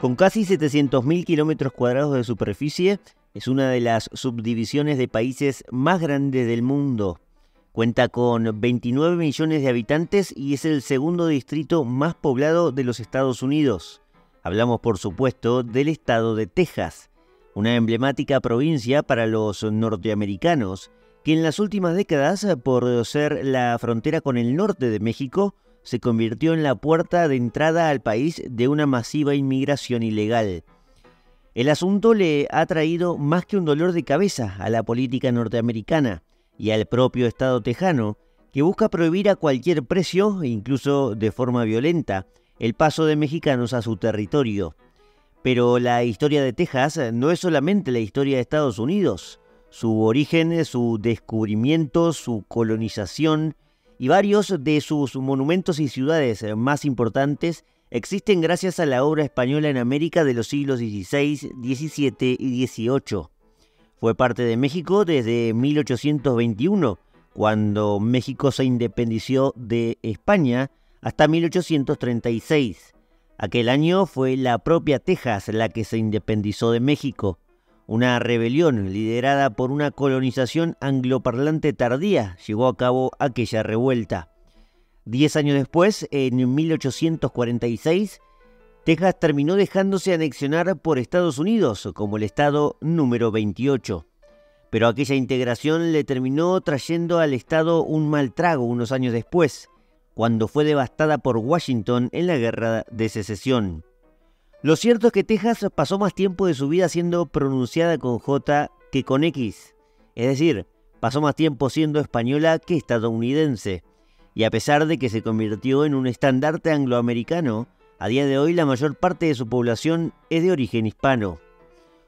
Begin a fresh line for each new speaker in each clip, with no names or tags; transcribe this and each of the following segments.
Con casi 700.000 kilómetros cuadrados de superficie, es una de las subdivisiones de países más grandes del mundo. Cuenta con 29 millones de habitantes y es el segundo distrito más poblado de los Estados Unidos. Hablamos por supuesto del estado de Texas, una emblemática provincia para los norteamericanos, que en las últimas décadas, por ser la frontera con el norte de México, se convirtió en la puerta de entrada al país de una masiva inmigración ilegal. El asunto le ha traído más que un dolor de cabeza a la política norteamericana y al propio Estado tejano, que busca prohibir a cualquier precio, incluso de forma violenta, el paso de mexicanos a su territorio. Pero la historia de Texas no es solamente la historia de Estados Unidos. Su origen, su descubrimiento, su colonización, y varios de sus monumentos y ciudades más importantes existen gracias a la obra española en América de los siglos XVI, XVII y XVIII. Fue parte de México desde 1821, cuando México se independició de España, hasta 1836. Aquel año fue la propia Texas la que se independizó de México. Una rebelión liderada por una colonización angloparlante tardía llevó a cabo aquella revuelta. Diez años después, en 1846, Texas terminó dejándose anexionar por Estados Unidos como el estado número 28. Pero aquella integración le terminó trayendo al estado un mal trago unos años después, cuando fue devastada por Washington en la Guerra de Secesión. Lo cierto es que Texas pasó más tiempo de su vida siendo pronunciada con J que con X. Es decir, pasó más tiempo siendo española que estadounidense. Y a pesar de que se convirtió en un estandarte angloamericano, a día de hoy la mayor parte de su población es de origen hispano.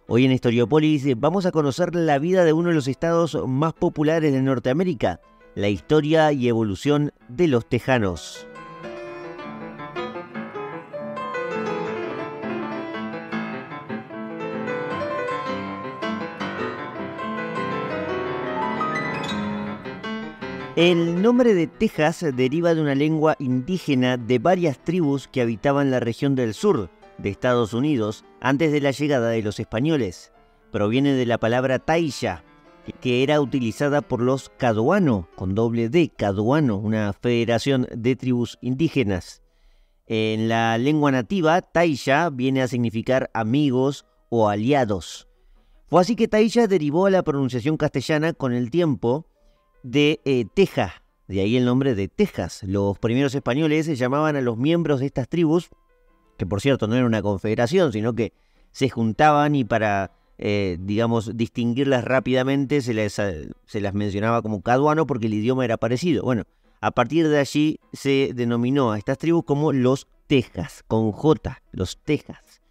Hoy en Historiopolis vamos a conocer la vida de uno de los estados más populares de Norteamérica, la historia y evolución de los tejanos. El nombre de Texas deriva de una lengua indígena de varias tribus que habitaban la región del sur de Estados Unidos antes de la llegada de los españoles. Proviene de la palabra taisha, que era utilizada por los caduano, con doble D, caduano, una federación de tribus indígenas. En la lengua nativa, taisha viene a significar amigos o aliados. Fue así que taisha derivó a la pronunciación castellana con el tiempo de Teja, eh, Texas, de ahí el nombre de Texas. Los primeros españoles se llamaban a los miembros de estas tribus, que por cierto no era una confederación, sino que se juntaban y para, eh, digamos, distinguirlas rápidamente se las, eh, se las mencionaba como caduano porque el idioma era parecido. Bueno, a partir de allí se denominó a estas tribus como los Texas, con J, los Texas.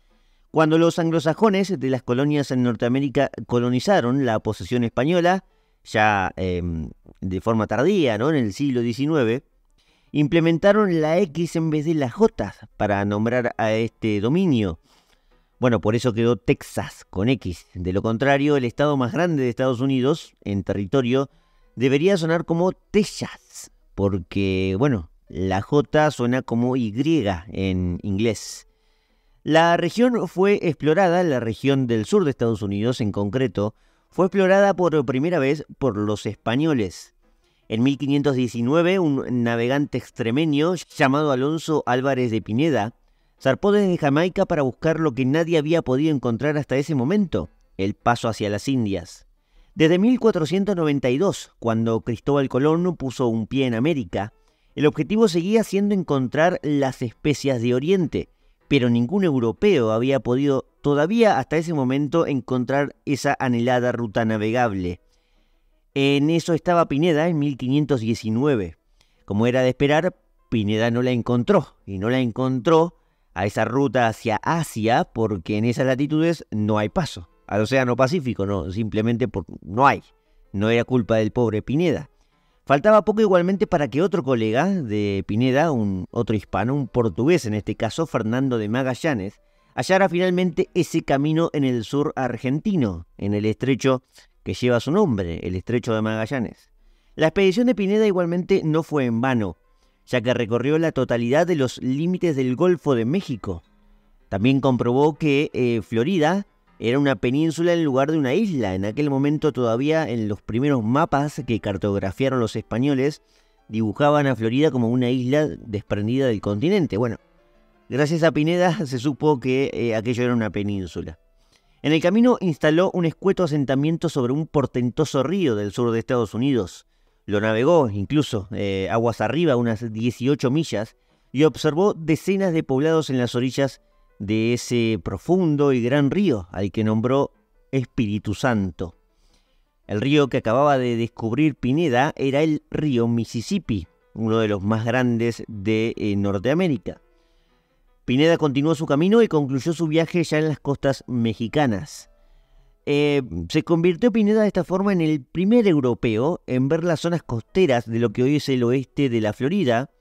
Cuando los anglosajones de las colonias en Norteamérica colonizaron la posesión española, ya em, de forma tardía, ¿no? en el siglo XIX, implementaron la X en vez de la J para nombrar a este dominio. Bueno, por eso quedó Texas con X. De lo contrario, el estado más grande de Estados Unidos en territorio debería sonar como Texas, porque, bueno, la J suena como Y en inglés. La región fue explorada, la región del sur de Estados Unidos en concreto, fue explorada por primera vez por los españoles. En 1519, un navegante extremeño llamado Alonso Álvarez de Pineda zarpó desde Jamaica para buscar lo que nadie había podido encontrar hasta ese momento, el paso hacia las Indias. Desde 1492, cuando Cristóbal Colón puso un pie en América, el objetivo seguía siendo encontrar las especias de Oriente, pero ningún europeo había podido todavía hasta ese momento encontrar esa anhelada ruta navegable. En eso estaba Pineda en 1519. Como era de esperar, Pineda no la encontró, y no la encontró a esa ruta hacia Asia porque en esas latitudes no hay paso al Océano Pacífico, no, simplemente por, no hay. No era culpa del pobre Pineda. Faltaba poco igualmente para que otro colega de Pineda, un otro hispano, un portugués en este caso, Fernando de Magallanes, hallara finalmente ese camino en el sur argentino, en el estrecho que lleva su nombre, el estrecho de Magallanes. La expedición de Pineda igualmente no fue en vano, ya que recorrió la totalidad de los límites del Golfo de México. También comprobó que eh, Florida era una península en lugar de una isla. En aquel momento todavía en los primeros mapas que cartografiaron los españoles dibujaban a Florida como una isla desprendida del continente. Bueno, Gracias a Pineda se supo que eh, aquello era una península. En el camino instaló un escueto asentamiento sobre un portentoso río del sur de Estados Unidos. Lo navegó, incluso, eh, aguas arriba, unas 18 millas, y observó decenas de poblados en las orillas de ese profundo y gran río al que nombró Espíritu Santo. El río que acababa de descubrir Pineda era el río Mississippi, uno de los más grandes de eh, Norteamérica. Pineda continuó su camino y concluyó su viaje ya en las costas mexicanas. Eh, se convirtió Pineda de esta forma en el primer europeo en ver las zonas costeras de lo que hoy es el oeste de la Florida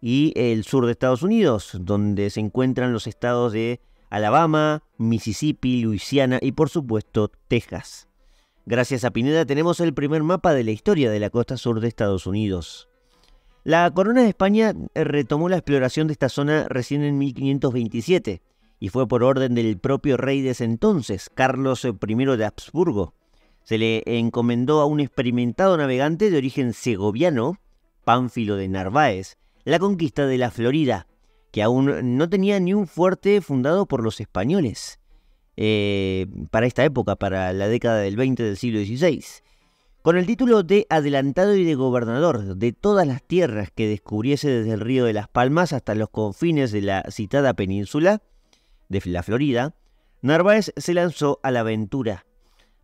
y el sur de Estados Unidos, donde se encuentran los estados de Alabama, Mississippi, Luisiana y por supuesto Texas. Gracias a Pineda tenemos el primer mapa de la historia de la costa sur de Estados Unidos. La corona de España eh, retomó la exploración de esta zona recién en 1527 y fue por orden del propio rey de ese entonces, Carlos eh, I de Habsburgo. Se le encomendó a un experimentado navegante de origen segoviano, Pánfilo de Narváez, la conquista de la Florida, que aún no tenía ni un fuerte fundado por los españoles eh, para esta época, para la década del 20 del siglo XVI. Con el título de adelantado y de gobernador de todas las tierras que descubriese desde el río de las Palmas hasta los confines de la citada península de la Florida, Narváez se lanzó a la aventura.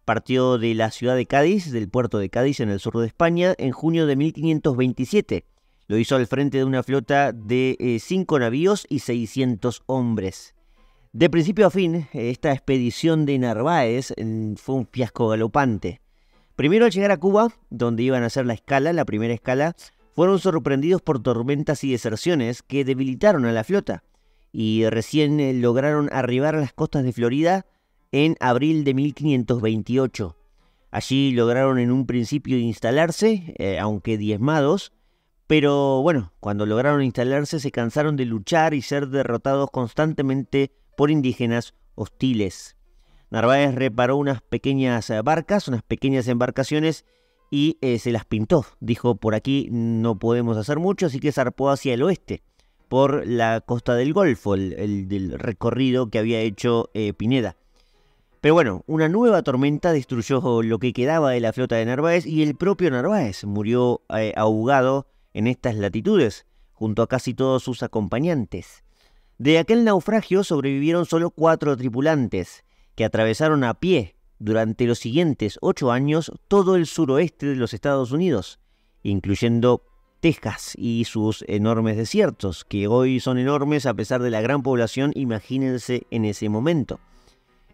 Partió de la ciudad de Cádiz, del puerto de Cádiz en el sur de España, en junio de 1527. Lo hizo al frente de una flota de eh, cinco navíos y 600 hombres. De principio a fin, esta expedición de Narváez mm, fue un fiasco galopante. Primero al llegar a Cuba, donde iban a hacer la escala, la primera escala, fueron sorprendidos por tormentas y deserciones que debilitaron a la flota, y recién eh, lograron arribar a las costas de Florida en abril de 1528. Allí lograron en un principio instalarse, eh, aunque diezmados, pero bueno, cuando lograron instalarse se cansaron de luchar y ser derrotados constantemente por indígenas hostiles. Narváez reparó unas pequeñas eh, barcas, unas pequeñas embarcaciones y eh, se las pintó. Dijo, por aquí no podemos hacer mucho, así que zarpó hacia el oeste, por la costa del Golfo, el, del recorrido que había hecho eh, Pineda. Pero bueno, una nueva tormenta destruyó lo que quedaba de la flota de Narváez y el propio Narváez murió ahogado en estas latitudes, junto a casi todos sus acompañantes. De aquel naufragio sobrevivieron solo cuatro tripulantes, que atravesaron a pie durante los siguientes ocho años todo el suroeste de los Estados Unidos, incluyendo Texas y sus enormes desiertos, que hoy son enormes a pesar de la gran población, imagínense en ese momento.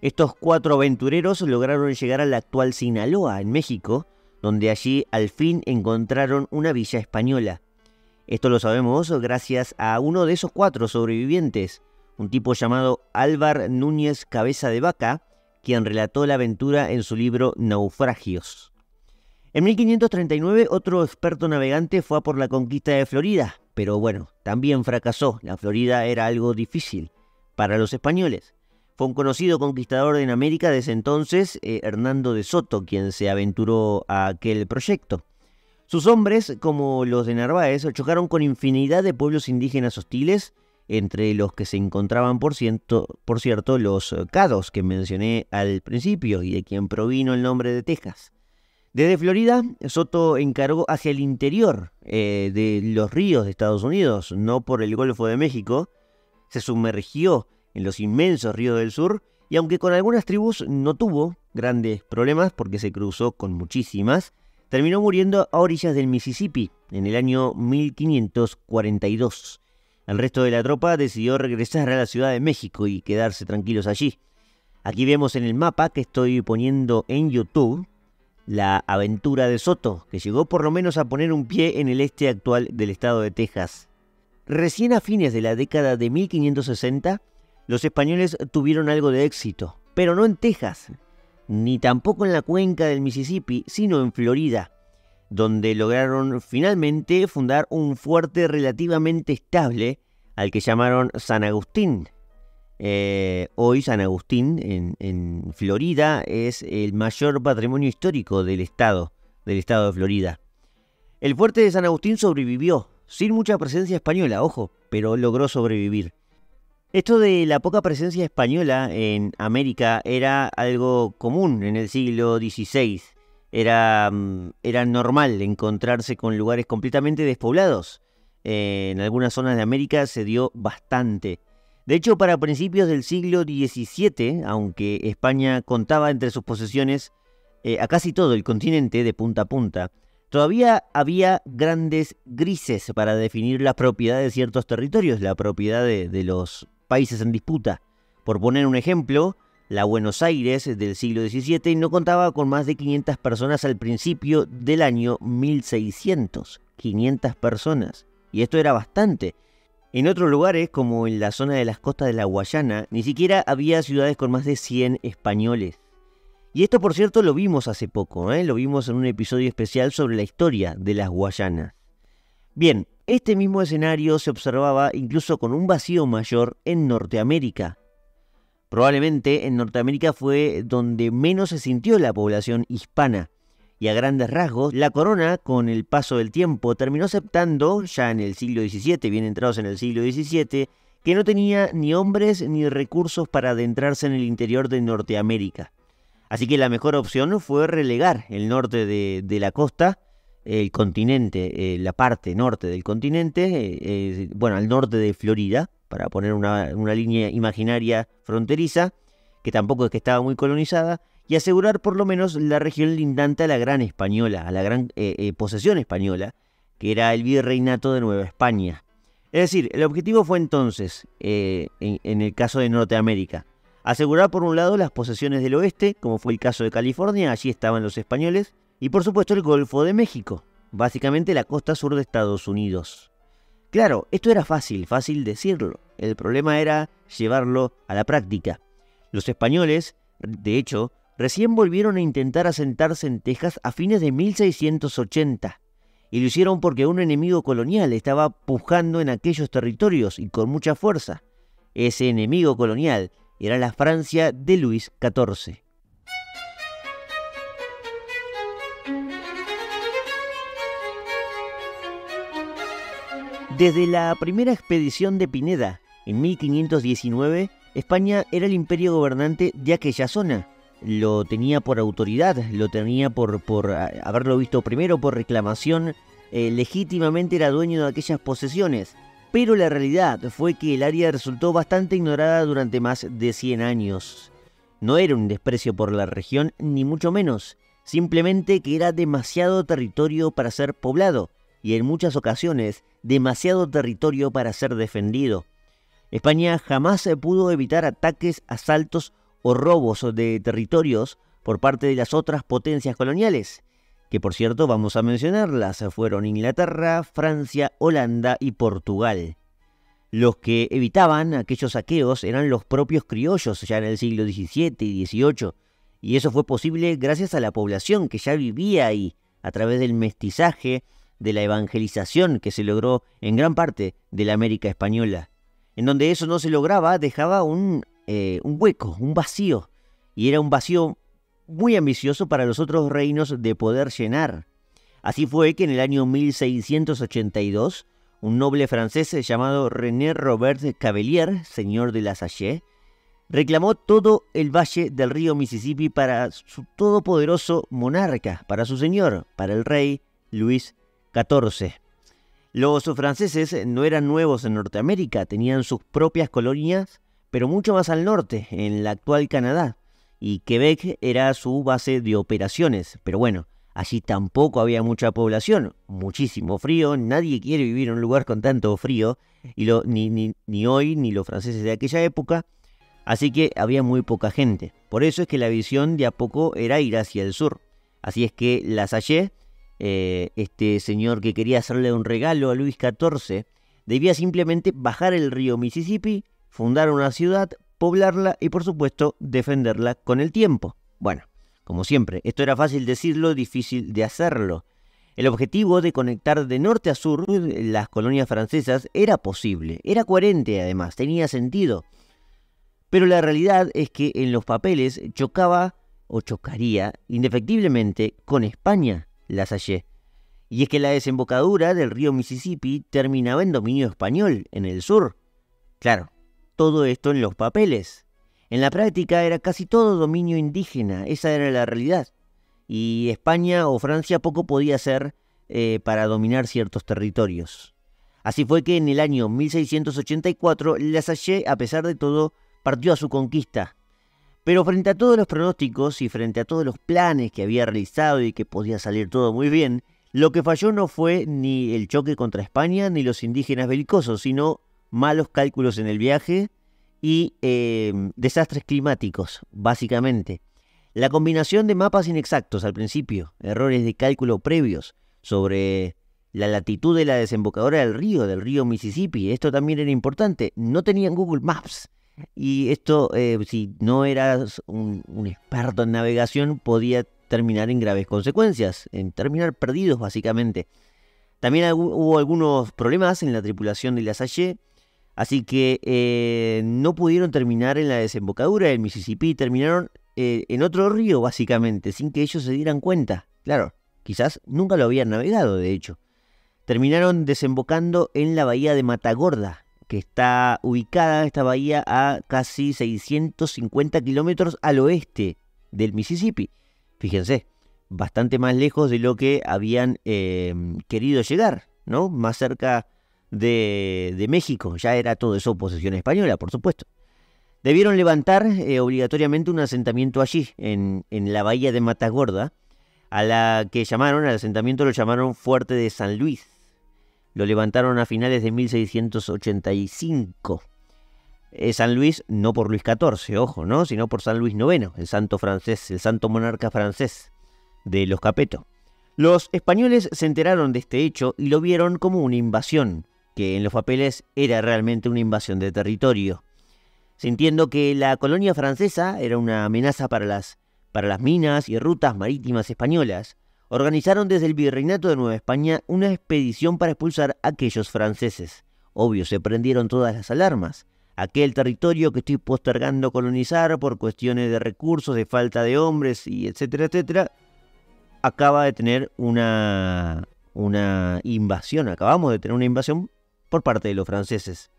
Estos cuatro aventureros lograron llegar a la actual Sinaloa, en México, donde allí al fin encontraron una villa española. Esto lo sabemos gracias a uno de esos cuatro sobrevivientes, un tipo llamado Álvar Núñez Cabeza de Vaca, quien relató la aventura en su libro Naufragios. En 1539 otro experto navegante fue a por la conquista de Florida, pero bueno, también fracasó, la Florida era algo difícil para los españoles. Fue un conocido conquistador en América desde entonces, eh, Hernando de Soto, quien se aventuró a aquel proyecto. Sus hombres, como los de Narváez, chocaron con infinidad de pueblos indígenas hostiles, entre los que se encontraban, por, cierto, los Cados eh, que mencioné al principio y de quien provino el nombre de Texas. Desde Florida, Soto encargó hacia el interior eh, de los ríos de Estados Unidos, no por el Golfo de México, se sumergió en los inmensos ríos del sur y aunque con algunas tribus no tuvo grandes problemas porque se cruzó con muchísimas, terminó muriendo a orillas del Mississippi en el año 1542. El resto de la tropa decidió regresar a la Ciudad de México y quedarse tranquilos allí. Aquí vemos en el mapa que estoy poniendo en YouTube la aventura de Soto, que llegó por lo menos a poner un pie en el este actual del estado de Texas. Recién a fines de la década de 1560, los españoles tuvieron algo de éxito, pero no en Texas, ni tampoco en la cuenca del Mississippi, sino en Florida, donde lograron finalmente fundar un fuerte relativamente estable al que llamaron San Agustín. Eh, hoy San Agustín en, en, Florida es el mayor patrimonio histórico del estado, del estado de Florida. El fuerte de San Agustín sobrevivió, sin mucha presencia española, ojo, pero logró sobrevivir. Esto de la poca presencia española en América era algo común en el siglo XVI era, mm, era normal encontrarse con lugares completamente despoblados. Eh, en algunas zonas de América se dio bastante. De hecho, para principios del siglo XVII, aunque España contaba entre sus posesiones eh, a casi todo el continente de punta a punta, todavía había grandes grises para definir la propiedad de ciertos territorios, la propiedad de los países en disputa. Por poner un ejemplo, la Buenos Aires del siglo XVII no contaba con más de 500 personas al principio del año 1600. 500 personas. Y esto era bastante. En otros lugares, como en la zona de las costas de la Guayana, ni siquiera había ciudades con más de 100 españoles. Y esto, por cierto, lo vimos hace poco, ¿eh? lo vimos en un episodio especial sobre la historia de las Guayanas. Bien, este mismo escenario se observaba incluso con un vacío mayor en Norteamérica, Probablemente en Norteamérica fue donde menos se sintió la población hispana. Y a grandes rasgos, la corona, con el paso del tiempo, terminó aceptando, ya en el siglo XVII, bien entrados en el siglo XVII, que no tenía ni hombres ni recursos para adentrarse en el interior de Norteamérica. Así que la mejor opción fue relegar el norte de, la costa, el continente, eh, la parte norte del continente, eh, eh, bueno, al norte de Florida, para poner una, línea imaginaria fronteriza, que tampoco es que estaba muy colonizada, y asegurar por lo menos la región lindante a la gran española, a la gran eh, eh, posesión española, que era el virreinato de Nueva España. Es decir, el objetivo fue entonces, eh, en, en, el caso de Norteamérica, asegurar por un lado las posesiones del oeste, como fue el caso de California, allí estaban los españoles, y por supuesto el Golfo de México, básicamente la costa sur de Estados Unidos. Claro, esto era fácil, fácil decirlo. El problema era llevarlo a la práctica. Los españoles, de hecho, recién volvieron a intentar asentarse en Texas a fines de 1680. Y lo hicieron porque un enemigo colonial estaba pujando en aquellos territorios y con mucha fuerza. Ese enemigo colonial era la Francia de Luis XIV. Desde la primera expedición de Pineda, en 1519, España era el imperio gobernante de aquella zona. Lo tenía por autoridad, lo tenía por, por haberlo visto primero, por reclamación, eh, legítimamente era dueño de aquellas posesiones. Pero la realidad fue que el área resultó bastante ignorada durante más de 100 años. No era un desprecio por la región, ni mucho menos, simplemente que era demasiado territorio para ser poblado, y en muchas ocasiones demasiado territorio para ser defendido. España jamás se pudo evitar ataques, asaltos o robos de territorios por parte de las otras potencias coloniales, que por cierto vamos a mencionarlas, fueron Inglaterra, Francia, Holanda y Portugal. Los que evitaban aquellos saqueos eran los propios criollos ya en el siglo XVII y XVIII, y eso fue posible gracias a la población que ya vivía ahí, a través del mestizaje de la evangelización que se logró en gran parte de la América española. En donde eso no se lograba dejaba eh, un, hueco, un vacío, y era un vacío muy ambicioso para los otros reinos de poder llenar. Así fue que en el año 1682, un noble francés llamado René Robert Cavelier, señor de la Salle, reclamó todo el valle del río Mississippi para su todopoderoso monarca, para su señor, para el rey Luis 14. Los franceses no eran nuevos en Norteamérica, tenían sus propias colonias, pero mucho más al norte, en la actual Canadá, y Quebec era su base de operaciones. Pero bueno, allí tampoco había mucha población, muchísimo frío, nadie quiere vivir en un lugar con tanto frío, y lo, ni, hoy ni los franceses de aquella época, así que había muy poca gente. Por eso es que la visión de a poco era ir hacia el sur. Así es que las Salle eh, este señor que quería hacerle un regalo a Luis XIV, debía simplemente bajar el río Mississippi, fundar una ciudad, poblarla y por supuesto defenderla con el tiempo. Bueno, como siempre, esto era fácil decirlo, difícil de hacerlo. El objetivo de conectar de norte a sur las colonias francesas era posible, era coherente además, tenía sentido. Pero la realidad es que en los papeles chocaba o chocaría indefectiblemente con España. La hallé. Y es que la desembocadura del río Mississippi terminaba en dominio español, en el sur. Claro, todo esto en los papeles. En la práctica era casi todo dominio indígena, esa era la realidad. Y España o Francia poco podía hacer eh, para dominar ciertos territorios. Así fue que en el año 1684 Salle, a pesar de todo, partió a su conquista, pero frente a todos los pronósticos y frente a todos los planes que había realizado y que podía salir todo muy bien, lo que falló no fue ni el choque contra España ni los indígenas belicosos, sino malos cálculos en el viaje y eh, desastres climáticos, básicamente. La combinación de mapas inexactos al principio, errores de cálculo previos sobre la latitud de la desembocadora del río, del río Mississippi, esto también era importante, no tenían Google Maps. Y esto, eh, si no eras un, experto en navegación, podía terminar en graves consecuencias, en terminar perdidos básicamente. También hubo algunos problemas en la tripulación de la Salle, así que eh, no pudieron terminar en la desembocadura del Mississippi, terminaron eh, en otro río básicamente, sin que ellos se dieran cuenta. Claro, quizás nunca lo habían navegado, de hecho. Terminaron desembocando en la bahía de Matagorda, que está ubicada, esta bahía, a casi 650 kilómetros al oeste del Mississippi. Fíjense, bastante más lejos de lo que habían em, querido llegar, ¿no? Más cerca de, México, ya era todo eso posesión española, por supuesto. Debieron levantar eh, obligatoriamente un asentamiento allí, en, en la bahía de Matagorda, a la que llamaron, al asentamiento lo llamaron Fuerte de San Luis lo levantaron a finales de 1685. Eh, San Luis, no por Luis XIV, ojo, ¿no? Sino por San Luis IX, el santo francés, el santo monarca francés de los Capetos. Los españoles se enteraron de este hecho y lo vieron como una invasión, que en los papeles era realmente una invasión de territorio, sintiendo que la colonia francesa era una amenaza para las, para las minas y rutas marítimas españolas, organizaron desde el Virreinato de Nueva España una expedición para expulsar a aquellos franceses. Obvio, se prendieron todas las alarmas. Aquel territorio que estoy postergando colonizar por cuestiones de recursos, de falta de hombres y etcétera, etcétera, acaba de tener una, una invasión, acabamos de tener una invasión por parte de los franceses.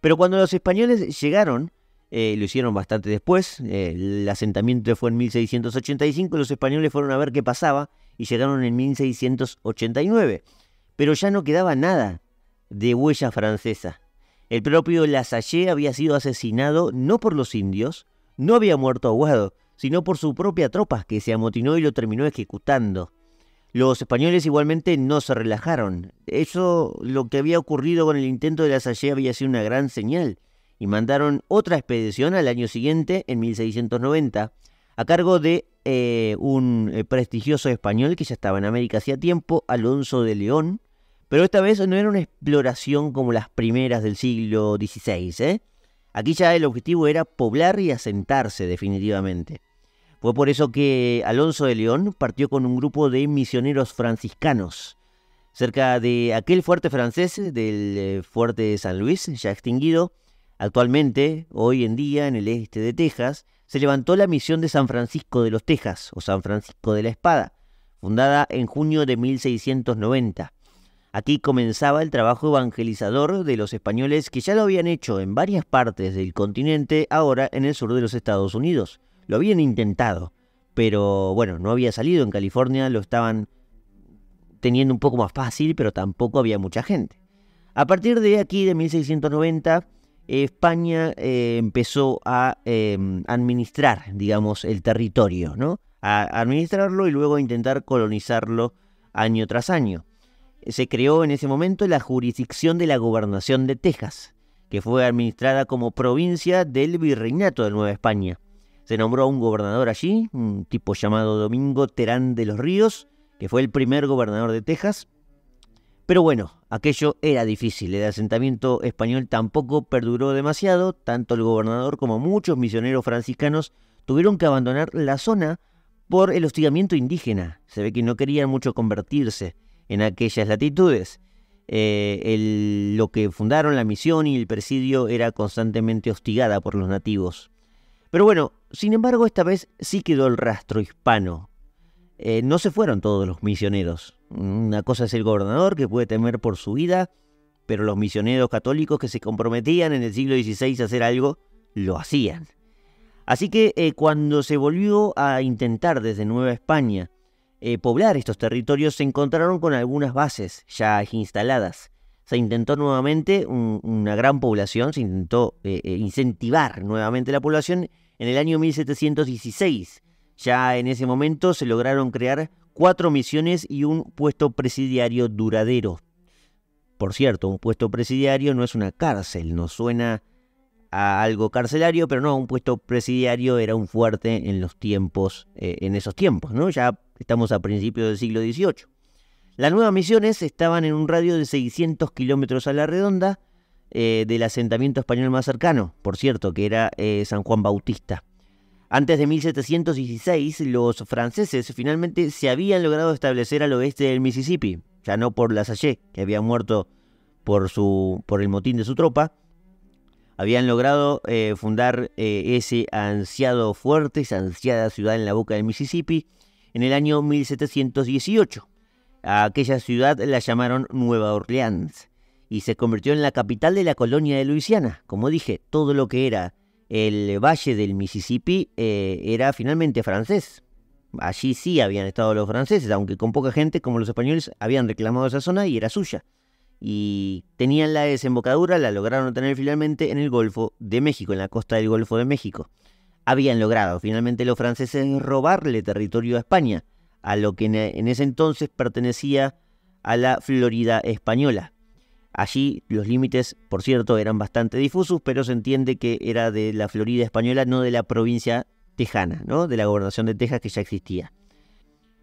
Pero cuando los españoles llegaron, eh, lo hicieron bastante después. Eh, el asentamiento fue en 1685. Los españoles fueron a ver qué pasaba y llegaron en 1689. Pero ya no quedaba nada de huella francesa. El propio Lasalle había sido asesinado no por los indios, no había muerto Aguado, sino por su propia tropa que se amotinó y lo terminó ejecutando. Los españoles igualmente no se relajaron. Eso, lo que había ocurrido con el intento de Lasalle había sido una gran señal y mandaron otra expedición al año siguiente, en 1690, a cargo de eh, un eh, prestigioso español que ya estaba en América hacía tiempo, Alonso de León, pero esta vez no era una exploración como las primeras del siglo XVI. ¿eh? Aquí ya el objetivo era poblar y asentarse definitivamente. Fue por eso que Alonso de León partió con un grupo de misioneros franciscanos. Cerca de aquel fuerte francés, del fuerte de San Luis, ya extinguido, Actualmente, hoy en día, en el este de Texas, se levantó la misión de San Francisco de los Texas, o San Francisco de la Espada, fundada en junio de 1690. Aquí comenzaba el trabajo evangelizador de los españoles que ya lo habían hecho en varias partes del continente, ahora en el sur de los Estados Unidos. Lo habían intentado, pero bueno, no había salido en California, lo estaban teniendo un poco más fácil, pero tampoco había mucha gente. A partir de aquí, de 1690, España eh, empezó a eh, administrar, digamos, el territorio, ¿no? A administrarlo y luego a intentar colonizarlo año tras año. Se creó en ese momento la jurisdicción de la gobernación de Texas, que fue administrada como provincia del virreinato de Nueva España. Se nombró un gobernador allí, un tipo llamado Domingo Terán de los Ríos, que fue el primer gobernador de Texas, pero bueno, aquello era difícil. El asentamiento español tampoco perduró demasiado. Tanto el gobernador como muchos misioneros franciscanos tuvieron que abandonar la zona por el hostigamiento indígena. Se ve que no querían mucho convertirse en aquellas latitudes. Eh, lo que fundaron la misión y el presidio era constantemente hostigada por los nativos. Pero bueno, sin embargo, esta vez sí quedó el rastro hispano. Eh, no se fueron todos los misioneros. Una cosa es el gobernador que puede temer por su vida, pero los misioneros católicos que se comprometían en el siglo XVI a hacer algo, lo hacían. Así que eh, cuando se volvió a intentar desde Nueva España eh, poblar estos territorios, se encontraron con algunas bases ya instaladas. Se intentó nuevamente una gran población, se intentó eh, incentivar nuevamente la población en el año 1716. Ya en ese momento se lograron crear cuatro misiones y un puesto presidiario duradero. Por cierto, un puesto presidiario no es una cárcel, no suena a algo carcelario, pero no, un puesto presidiario era un fuerte en los tiempos, eh, en esos tiempos, ¿no? Ya estamos a principios del siglo XVIII. Las nuevas misiones estaban en un radio de 600 kilómetros a la redonda eh, del asentamiento español más cercano, por cierto, que era eh, San Juan Bautista. Antes de 1716, los franceses finalmente se habían logrado establecer al oeste del Mississippi, ya no por La Salle, que había muerto por, su, por el motín de su tropa, habían logrado eh, fundar eh, ese ansiado fuerte, esa ansiada ciudad en la boca del Mississippi, en el año 1718. aquella ciudad la llamaron Nueva Orleans y se convirtió en la capital de la colonia de Luisiana. Como dije, todo lo que era el valle del Mississippi eh, era finalmente francés. Allí sí habían estado los franceses, aunque con poca gente, como los españoles, habían reclamado esa zona y era suya. Y tenían la desembocadura, la lograron tener finalmente en el Golfo de México, en la costa del Golfo de México. Habían logrado finalmente los franceses robarle territorio a España, a lo que en ese entonces pertenecía a la Florida española. Allí los límites, por cierto, eran bastante difusos, pero se entiende que era de la Florida española, no de la provincia tejana, ¿no? de la gobernación de Texas que ya existía.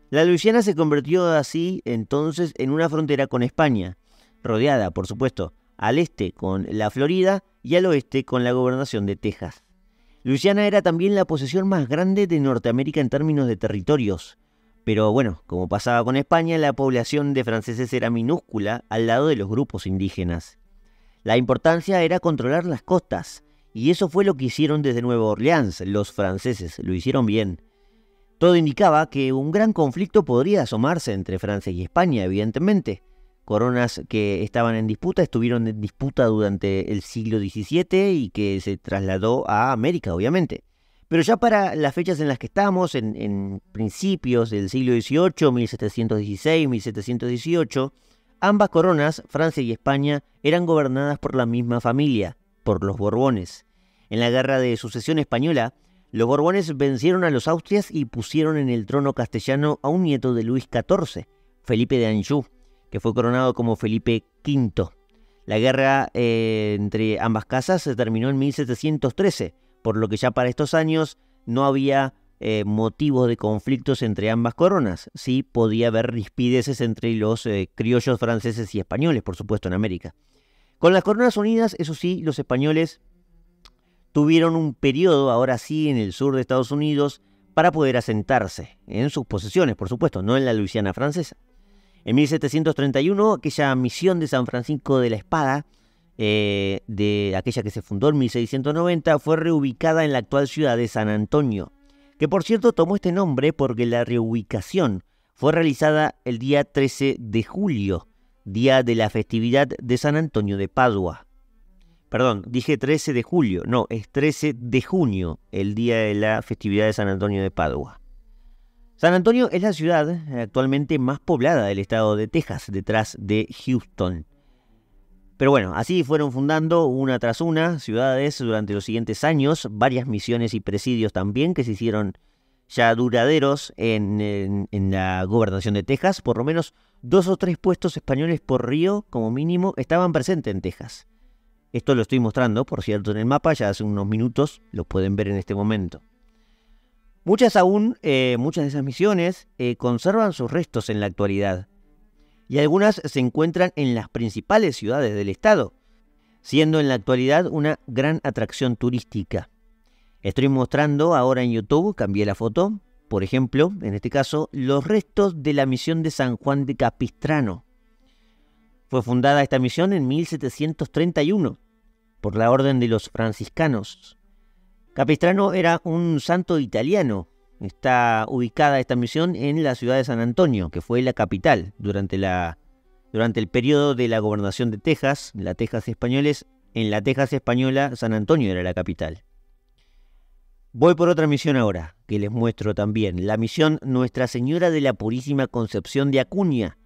La Luisiana se convirtió así entonces en una frontera con España, rodeada, por supuesto, al este con la Florida y al oeste con la gobernación de Texas. Luisiana era también la posesión más grande de Norteamérica en términos de territorios, pero bueno, como pasaba con España, la población de franceses era minúscula al lado de los grupos indígenas. La importancia era controlar las costas, y eso fue lo que hicieron desde Nueva Orleans los franceses, lo hicieron bien. Todo indicaba que un gran conflicto podría asomarse entre Francia y España, evidentemente. Coronas que estaban en disputa estuvieron en disputa durante el siglo XVII y que se trasladó a América, obviamente. Pero ya para las fechas en las que estamos, en, principios del siglo XVIII, 1716, 1718, ambas coronas, Francia y España, eran gobernadas por la misma familia, por los Borbones. En la Guerra de Sucesión Española, los Borbones vencieron a los Austrias y pusieron en el trono castellano a un nieto de Luis XIV, Felipe de Anjou, que fue coronado como Felipe V. La guerra eh, entre ambas casas se terminó en 1713, por lo que ya para estos años no había eh, motivos de conflictos entre ambas coronas. Sí podía haber rispideces entre los eh, criollos franceses y españoles, por supuesto, en América. Con las coronas unidas, eso sí, los españoles tuvieron un periodo, ahora sí, en el sur de Estados Unidos, para poder asentarse en sus posesiones, por supuesto, no en la Luisiana francesa. En 1731, aquella misión de San Francisco de la Espada eh, de aquella que se fundó en 1690, fue reubicada en la actual ciudad de San Antonio, que por cierto tomó este nombre porque la reubicación fue realizada el día 13 de julio, día de la festividad de San Antonio de Padua. Perdón, dije 13 de julio, no, es 13 de junio, el día de la festividad de San Antonio de Padua. San Antonio es la ciudad eh, actualmente más poblada del estado de Texas, detrás de Houston. Pero bueno, así fueron fundando una tras una ciudades durante los siguientes años, varias misiones y presidios también que se hicieron ya duraderos en, la gobernación de Texas. Por lo menos dos o tres puestos españoles por río, como mínimo, estaban presentes en Texas. Esto lo estoy mostrando, por cierto, en el mapa, ya hace unos minutos, lo pueden ver en este momento. Muchas aún, eh, muchas de esas misiones eh, conservan sus restos en la actualidad y algunas se encuentran en las principales ciudades del estado, siendo en la actualidad una gran atracción turística. Estoy mostrando ahora en YouTube, cambié la foto, por ejemplo, en este caso, los restos de la misión de San Juan de Capistrano. Fue fundada esta misión en 1731 por la Orden de los Franciscanos. Capistrano era un santo italiano Está ubicada esta misión en la ciudad de San Antonio, que fue la capital durante, la, durante el periodo de la gobernación de Texas, la Texas españoles, en la Texas española San Antonio era la capital. Voy por otra misión ahora, que les muestro también. La misión Nuestra Señora de la Purísima Concepción de Acuña.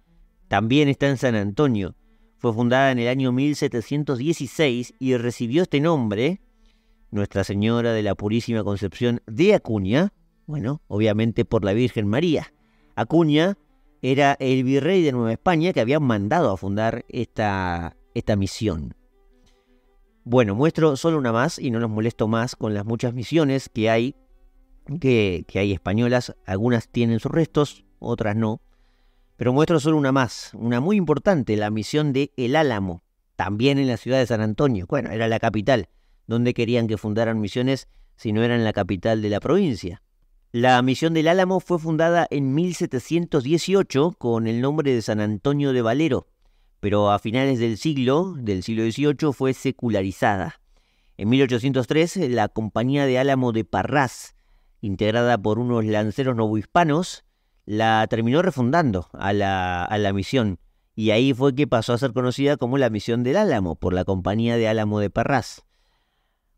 También está en San Antonio. Fue fundada en el año 1716 y recibió este nombre, Nuestra Señora de la Purísima Concepción de Acuña, bueno, obviamente por la Virgen María. Acuña era el virrey de Nueva España que había mandado a fundar esta, esta misión. Bueno, muestro solo una más y no los molesto más con las muchas misiones que hay, que, hay españolas. Algunas tienen sus restos, otras no. Pero muestro solo una más, una muy importante, la misión de El Álamo, también en la ciudad de San Antonio. Bueno, era la capital. donde querían que fundaran misiones si no eran la capital de la provincia? La misión del Álamo fue fundada en 1718 con el nombre de San Antonio de Valero, pero a finales del siglo, del siglo XVIII, fue secularizada. En 1803, la Compañía de Álamo de Parrás, integrada por unos lanceros novohispanos, la terminó refundando a la, a la misión, y ahí fue que pasó a ser conocida como la misión del Álamo, por la Compañía de Álamo de Parrás.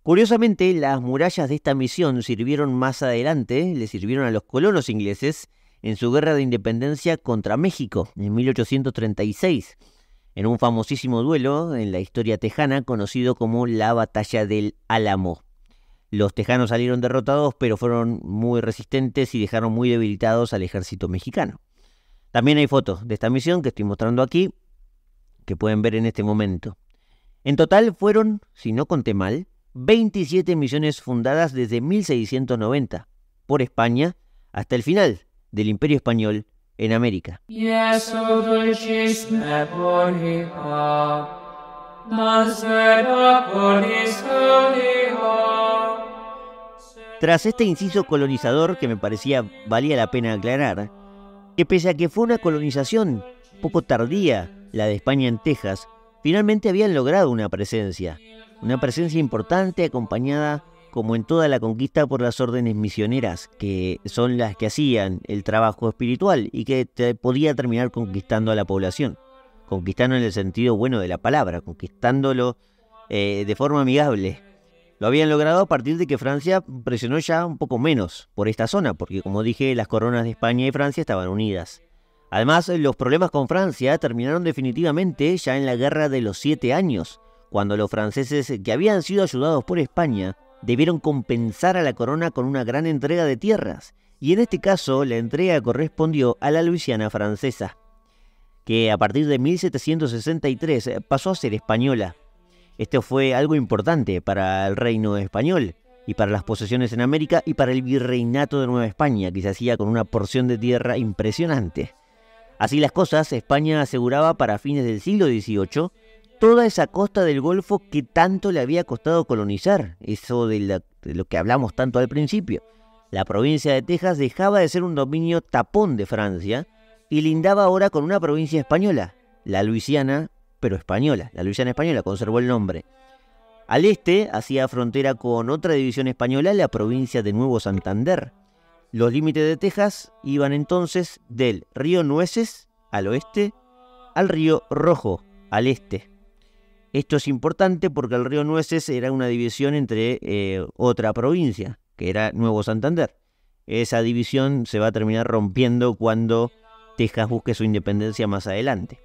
Curiosamente, las murallas de esta misión sirvieron más adelante, le sirvieron a los colonos ingleses en su guerra de independencia contra México en 1836, en un famosísimo duelo en la historia tejana conocido como la Batalla del Álamo. Los tejanos salieron derrotados, pero fueron muy resistentes y dejaron muy debilitados al ejército mexicano. También hay fotos de esta misión que estoy mostrando aquí, que pueden ver en este momento. En total fueron, si no conté mal, 27 misiones fundadas desde 1690 por España hasta el final del Imperio Español en América. Tras este inciso colonizador que me parecía valía la pena aclarar, que pese a que fue una colonización poco tardía la de España en Texas, finalmente habían logrado una presencia, una presencia importante acompañada como en toda la conquista por las órdenes misioneras, que son las que hacían el trabajo espiritual y que podía terminar conquistando a la población. Conquistando en el sentido bueno de la palabra, conquistándolo eh, de forma amigable. Lo habían logrado a partir de que Francia presionó ya un poco menos por esta zona, porque como dije, las coronas de España y Francia estaban unidas. Además, los problemas con Francia terminaron definitivamente ya en la Guerra de los Siete Años, cuando los franceses, que habían sido ayudados por España, debieron compensar a la corona con una gran entrega de tierras, y en este caso la entrega correspondió a la Luisiana francesa, que a partir de 1763 pasó a ser española. Esto fue algo importante para el reino español, y para las posesiones en América y para el virreinato de Nueva España, que se hacía con una porción de tierra impresionante. Así las cosas, España aseguraba para fines del siglo XVIII toda esa costa del Golfo que tanto le había costado colonizar, eso de, lo que hablamos tanto al principio. La provincia de Texas dejaba de ser un dominio tapón de Francia y lindaba ahora con una provincia española, la Luisiana, pero española. La Luisiana española conservó el nombre. Al este hacía frontera con otra división española, la provincia de Nuevo Santander. Los límites de Texas iban entonces del río Nueces al oeste al río Rojo al este. Esto es importante porque el río Nueces era una división entre eh, otra provincia, que era Nuevo Santander. Esa división se va a terminar rompiendo cuando Texas busque su independencia más adelante.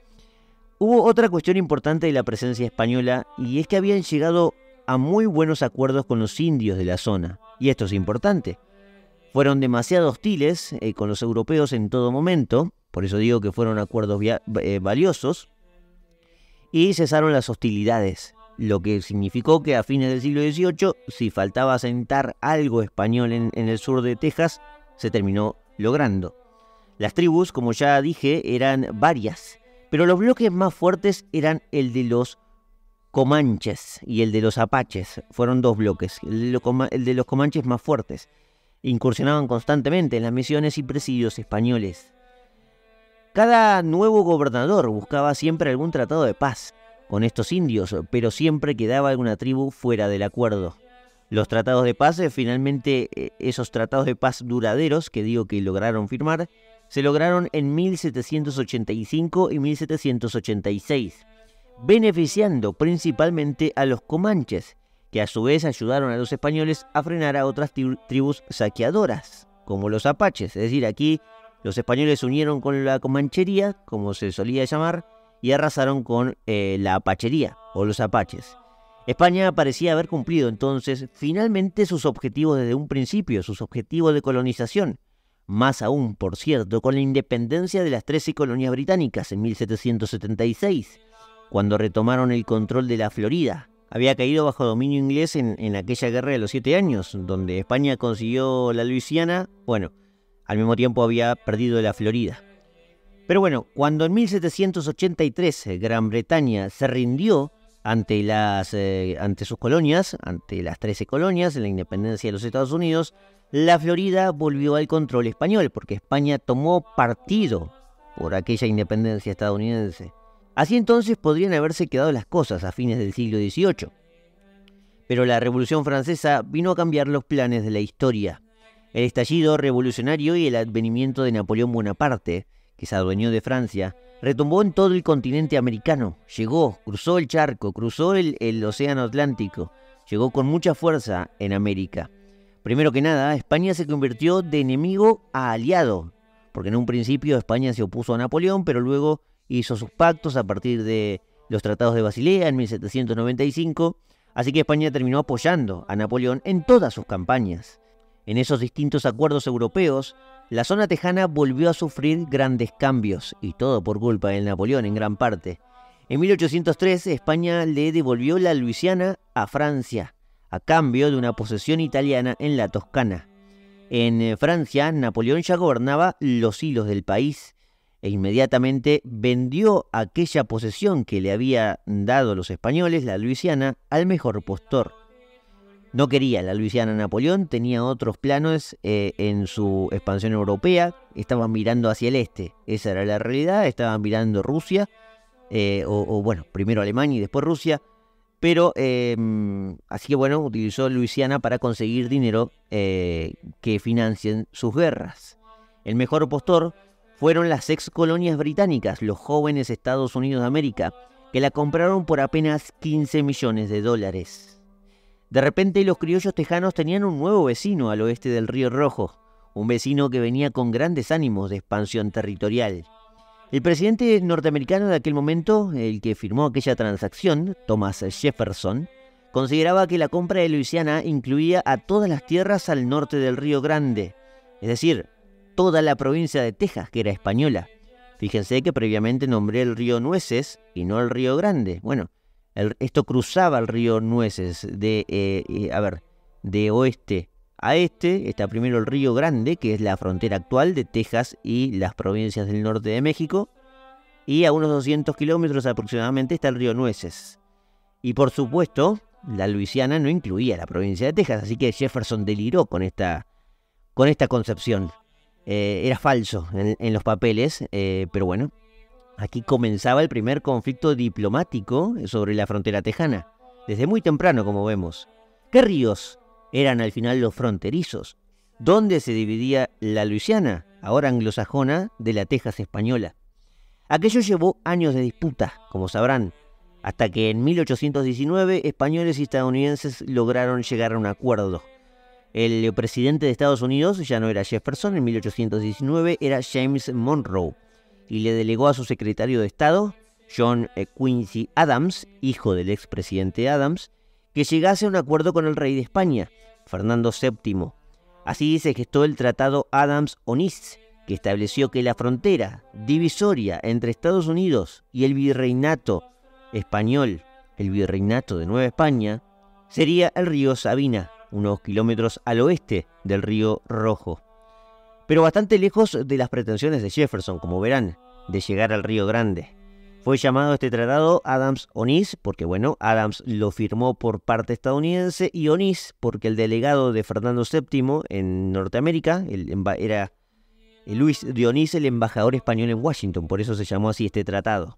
Hubo otra cuestión importante de la presencia española y es que habían llegado a muy buenos acuerdos con los indios de la zona, y esto es importante. Fueron demasiado hostiles eh, con los europeos en todo momento, por eso digo que fueron acuerdos eh, valiosos, y cesaron las hostilidades, lo que significó que a fines del siglo XVIII, si faltaba asentar algo español en, el sur de Texas, se terminó logrando. Las tribus, como ya dije, eran varias, pero los bloques más fuertes eran el de los Comanches y el de los Apaches. Fueron dos bloques, el de, el de los Comanches más fuertes. Incursionaban constantemente en las misiones y presidios españoles. Cada nuevo gobernador buscaba siempre algún tratado de paz con estos indios, pero siempre quedaba alguna tribu fuera del acuerdo. Los tratados de paz, eh, finalmente eh, esos tratados de paz duraderos que digo que lograron firmar, se lograron en 1785 y 1786, beneficiando principalmente a los comanches, que a su vez ayudaron a los españoles a frenar a otras tribus saqueadoras, como los apaches, es decir, aquí los españoles se unieron con la comanchería, como se solía llamar, y arrasaron con eh, la apachería o los apaches. España parecía haber cumplido entonces finalmente sus objetivos desde un principio, sus objetivos de colonización, más aún, por cierto, con la independencia de las 13 colonias británicas en 1776, cuando retomaron el control de la Florida. Había caído bajo dominio inglés en, en aquella guerra de los siete años, donde España consiguió la Luisiana, bueno, al mismo tiempo había perdido la Florida. Pero bueno, cuando en 1783 eh, Gran Bretaña se rindió ante, las, eh, ante sus colonias, ante las 13 colonias, en la independencia de los Estados Unidos, la Florida volvió al control español, porque España tomó partido por aquella independencia estadounidense. Así entonces podrían haberse quedado las cosas a fines del siglo XVIII. Pero la Revolución Francesa vino a cambiar los planes de la historia. El estallido revolucionario y el advenimiento de Napoleón Bonaparte, que se adueñó de Francia, retumbó en todo el continente americano. Llegó, cruzó el charco, cruzó el, el océano Atlántico, llegó con mucha fuerza en América. Primero que nada, España se convirtió de enemigo a aliado, porque en un principio España se opuso a Napoleón, pero luego hizo sus pactos a partir de los tratados de Basilea en 1795, así que España terminó apoyando a Napoleón en todas sus campañas. En esos distintos acuerdos europeos, la zona tejana volvió a sufrir grandes cambios, y todo por culpa de Napoleón en gran parte. En 1803, España le devolvió la Luisiana a Francia, a cambio de una posesión italiana en la Toscana. En eh, Francia, Napoleón ya gobernaba los hilos del país e inmediatamente vendió aquella posesión que le había dado los españoles, la Luisiana, al mejor postor no quería la Luisiana Napoleón, tenía otros planes eh, en su expansión europea, estaban mirando hacia el este, esa era la realidad, estaban mirando Rusia, eh, o, bueno, primero Alemania y después Rusia, pero em, así que bueno, utilizó Luisiana para conseguir dinero eh, que financien sus guerras. El mejor postor fueron las ex colonias británicas, los jóvenes Estados Unidos de América, que la compraron por apenas 15 millones de dólares. De repente los criollos tejanos tenían un nuevo vecino al oeste del Río Rojo, un vecino que venía con grandes ánimos de expansión territorial. El presidente norteamericano de aquel momento, el que firmó aquella transacción, Thomas Jefferson, consideraba que la compra de Luisiana incluía a todas las tierras al norte del Río Grande, es decir, toda la provincia de Texas que era española. Fíjense que previamente nombré el río Nueces y no el río Grande. Bueno, esto cruzaba el río Nueces de, eh, eh, a ver, de oeste a este. Está primero el río Grande, que es la frontera actual de Texas y las provincias del norte de México. Y a unos 200 kilómetros aproximadamente está el río Nueces. Y por supuesto, la Luisiana no incluía la provincia de Texas, así que Jefferson deliró con esta, con esta concepción. Eh, era falso en, los papeles, pero bueno, Aquí comenzaba el primer conflicto diplomático sobre la frontera tejana, desde muy temprano como vemos. ¿Qué ríos eran al final los fronterizos? ¿Dónde se dividía la Luisiana, ahora anglosajona, de la Texas española? Aquello llevó años de disputa, como sabrán, hasta que en 1819 españoles y estadounidenses lograron llegar a un acuerdo. El presidente de Estados Unidos ya no era Jefferson, en 1819 era James Monroe y le delegó a su secretario de Estado, John eh, Quincy Adams, hijo del expresidente Adams, que llegase a un acuerdo con el rey de España, Fernando VII. Así se gestó el Tratado Adams-Onís, que estableció que la frontera divisoria entre Estados Unidos y el virreinato español, el virreinato de Nueva España, sería el río Sabina, unos kilómetros al oeste del río Rojo pero bastante lejos de las pretensiones de Jefferson, como verán, de llegar al Río Grande. Fue llamado este tratado Adams-Onís porque, bueno, Adams lo firmó por parte estadounidense y Onís porque el delegado de Fernando VII en Norteamérica era Luis de el embajador español en Washington, por eso se llamó así este tratado.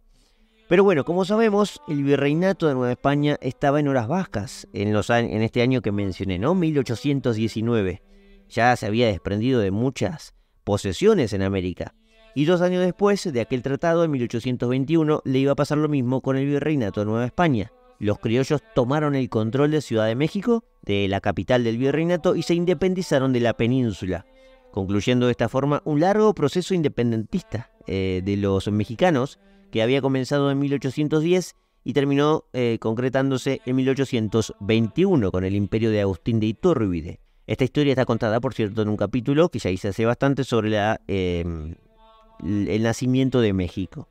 Pero bueno, como sabemos, el virreinato de Nueva España estaba en horas vascas en, los, en este año que mencioné, ¿no? 1819 ya se había desprendido de muchas posesiones en América. Y dos años después de aquel tratado, en 1821, le iba a pasar lo mismo con el virreinato de Nueva España. Los criollos tomaron el control de Ciudad de México, de la capital del virreinato, y se independizaron de la península, concluyendo de esta forma un largo proceso independentista eh, de los mexicanos que había comenzado en 1810 y terminó eh, concretándose en 1821 con el imperio de Agustín de Iturbide. Esta historia está contada, por cierto, en un capítulo que ya hice hace bastante sobre la, em, el nacimiento de México.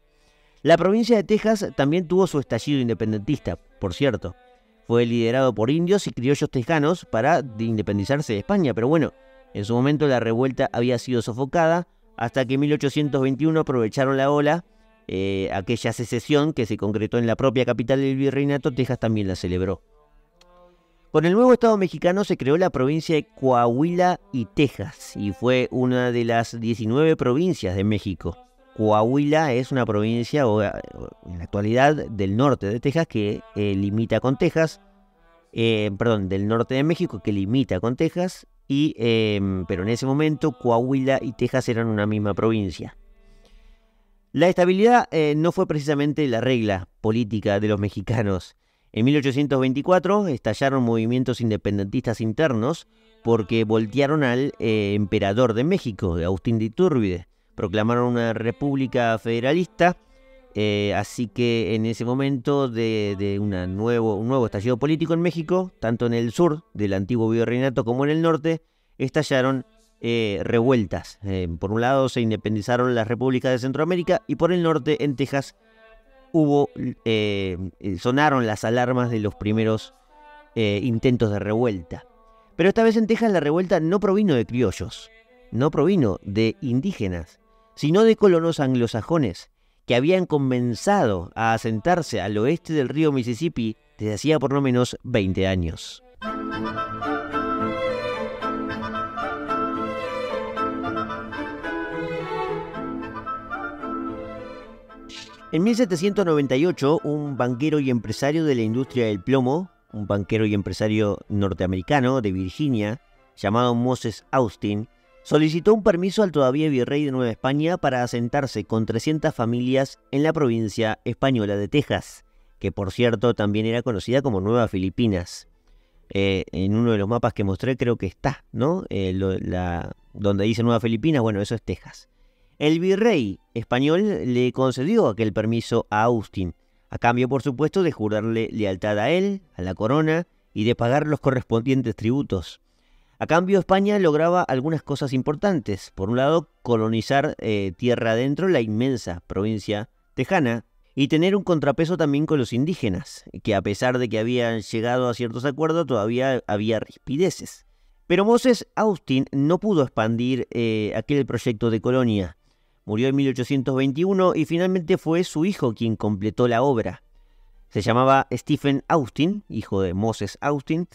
La provincia de Texas también tuvo su estallido independentista, por cierto. Fue liderado por indios y criollos texanos para independizarse de España, pero bueno, en su momento la revuelta había sido sofocada hasta que en 1821 aprovecharon la ola. Eh, aquella secesión que se concretó en la propia capital del virreinato, Texas también la celebró. Con el nuevo Estado mexicano se creó la provincia de Coahuila y Texas y fue una de las 19 provincias de México. Coahuila es una provincia en la actualidad del norte de Texas que eh, limita con Texas, eh, perdón, del norte de México que limita con Texas, y, em, pero en ese momento Coahuila y Texas eran una misma provincia. La estabilidad eh, no fue precisamente la regla política de los mexicanos. En 1824 estallaron movimientos independentistas internos porque voltearon al eh, emperador de México, de Agustín de Iturbide. Proclamaron una república federalista, eh, así que en ese momento de, un nuevo estallido político en México, tanto en el sur del antiguo virreinato como en el norte, estallaron eh, revueltas. por un lado se independizaron las repúblicas de Centroamérica y por el norte en Texas hubo, eh, eh, sonaron las alarmas de los primeros eh, intentos de revuelta. Pero esta vez en Texas la revuelta no provino de criollos, no provino de indígenas, sino de colonos anglosajones que habían comenzado a asentarse al oeste del río Mississippi desde hacía por lo menos 20 años. En 1798, un banquero y empresario de la industria del plomo, un banquero y empresario norteamericano de Virginia, llamado Moses Austin, solicitó un permiso al todavía virrey de Nueva España para asentarse con 300 familias en la provincia española de Texas, que por cierto también era conocida como Nueva Filipinas. Eh, en uno de los mapas que mostré creo que está, ¿no? Eh, donde dice Nueva Filipinas, bueno, eso es Texas. El virrey español le concedió aquel permiso a Austin, a cambio por supuesto de jurarle lealtad a él, a la corona y de pagar los correspondientes tributos. A cambio España lograba algunas cosas importantes. Por un lado, colonizar eh, tierra adentro la inmensa provincia tejana y tener un contrapeso también con los indígenas, que a pesar de que habían llegado a ciertos acuerdos todavía había rispideces. Pero Moses Austin no pudo expandir eh, aquel proyecto de colonia, Murió en 1821 y finalmente fue su hijo quien completó la obra. Se llamaba Stephen Austin, hijo de Moses Austin,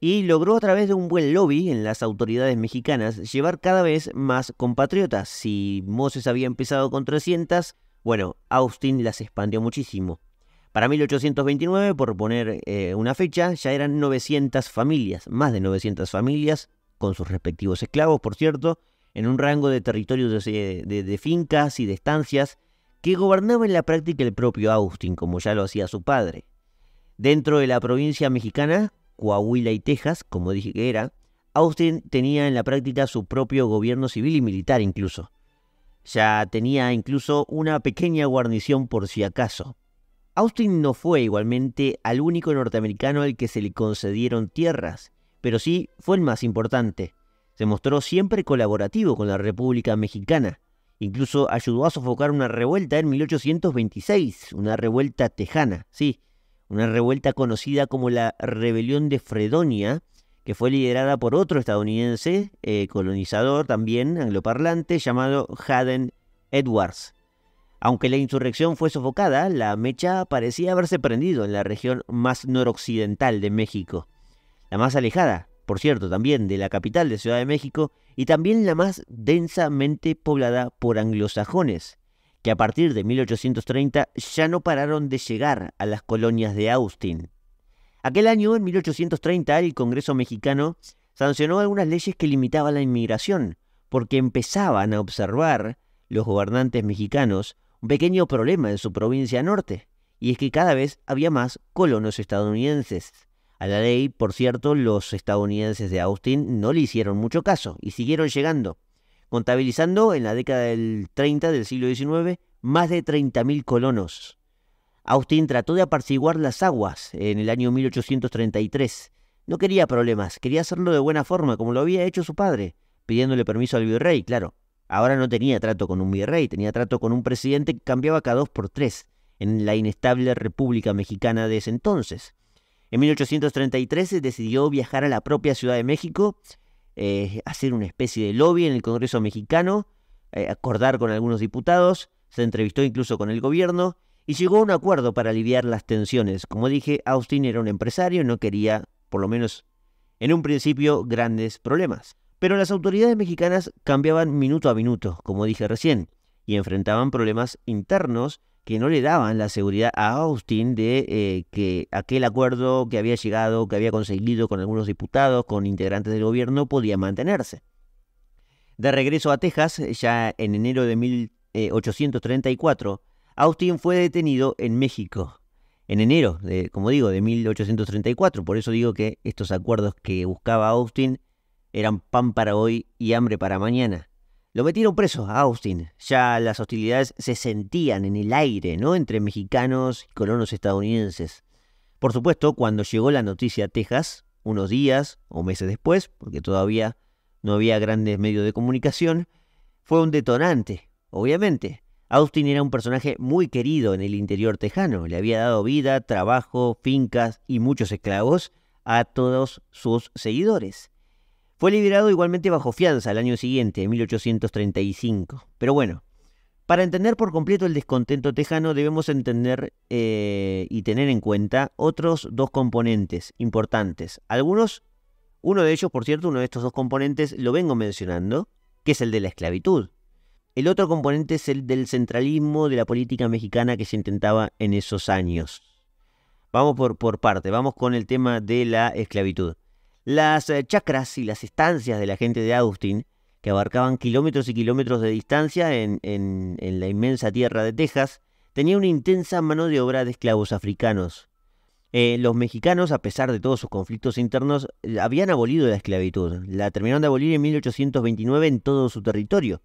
y logró a través de un buen lobby en las autoridades mexicanas llevar cada vez más compatriotas. Si Moses había empezado con 300, bueno, Austin las expandió muchísimo. Para 1829, por poner eh, una fecha, ya eran 900 familias, más de 900 familias, con sus respectivos esclavos, por cierto, en un rango de territorios eh, de, fincas y de estancias que gobernaba en la práctica el propio Austin, como ya lo hacía su padre. Dentro de la provincia mexicana, Coahuila y Texas, como dije que era, Austin tenía en la práctica su propio gobierno civil y militar incluso. Ya tenía incluso una pequeña guarnición por si acaso. Austin no fue igualmente al único norteamericano al que se le concedieron tierras, pero sí fue el más importante. Se mostró siempre colaborativo con la República Mexicana. Incluso ayudó a sofocar una revuelta en 1826, una revuelta tejana, sí, una revuelta conocida como la Rebelión de Fredonia, que fue liderada por otro estadounidense, eh, colonizador también, angloparlante, llamado Haden Edwards. Aunque la insurrección fue sofocada, la mecha parecía haberse prendido en la región más noroccidental de México, la más alejada por cierto, también de la capital de Ciudad de México, y también la más densamente poblada por anglosajones, que a partir de 1830 ya no pararon de llegar a las colonias de Austin. Aquel año, en 1830, el Congreso mexicano sancionó algunas leyes que limitaban la inmigración, porque empezaban a observar los gobernantes mexicanos un pequeño problema en su provincia norte, y es que cada vez había más colonos estadounidenses. A la ley, por cierto, los estadounidenses de Austin no le hicieron mucho caso y siguieron llegando, contabilizando en la década del 30 del siglo XIX más de 30.000 colonos. Austin trató de apaciguar las aguas en el año 1833. No quería problemas, quería hacerlo de buena forma, como lo había hecho su padre, pidiéndole permiso al virrey, claro. Ahora no tenía trato con un virrey, tenía trato con un presidente que cambiaba cada dos por tres en la inestable República Mexicana de ese entonces. En 1833 decidió viajar a la propia Ciudad de México, eh, hacer una especie de lobby en el Congreso mexicano, eh, acordar con algunos diputados, se entrevistó incluso con el gobierno y llegó a un acuerdo para aliviar las tensiones. Como dije, Austin era un empresario y no quería, por lo menos en un principio, grandes problemas. Pero las autoridades mexicanas cambiaban minuto a minuto, como dije recién, y enfrentaban problemas internos que no le daban la seguridad a Austin de eh, que aquel acuerdo que había llegado, que había conseguido con algunos diputados, con integrantes del gobierno, podía mantenerse. De regreso a Texas, ya en enero de 1834, eh, Austin fue detenido en México. En enero, de, como digo, de 1834. Por eso digo que estos acuerdos que buscaba Austin eran pan para hoy y hambre para mañana. Lo metieron preso a Austin. Ya las hostilidades se sentían en el aire, ¿no? Entre mexicanos y colonos estadounidenses. Por supuesto, cuando llegó la noticia a Texas, unos días o meses después, porque todavía no había grandes medios de comunicación, fue un detonante, obviamente. Austin era un personaje muy querido en el interior tejano. Le había dado vida, trabajo, fincas y muchos esclavos a todos sus seguidores. Fue liberado igualmente bajo fianza al año siguiente, en 1835. Pero bueno, para entender por completo el descontento tejano debemos entender eh, y tener en cuenta otros dos componentes importantes. Algunos, uno de ellos, por cierto, uno de estos dos componentes lo vengo mencionando, que es el de la esclavitud. El otro componente es el del centralismo de la política mexicana que se intentaba en esos años. Vamos por, por parte, vamos con el tema de la esclavitud. Las eh, chacras y las estancias de la gente de Austin, que abarcaban kilómetros y kilómetros de distancia en, la inmensa tierra de Texas, tenían una intensa mano de obra de esclavos africanos. Eh, los mexicanos, a pesar de todos sus conflictos internos, eh, habían abolido la esclavitud. La terminaron de abolir en 1829 en todo su territorio.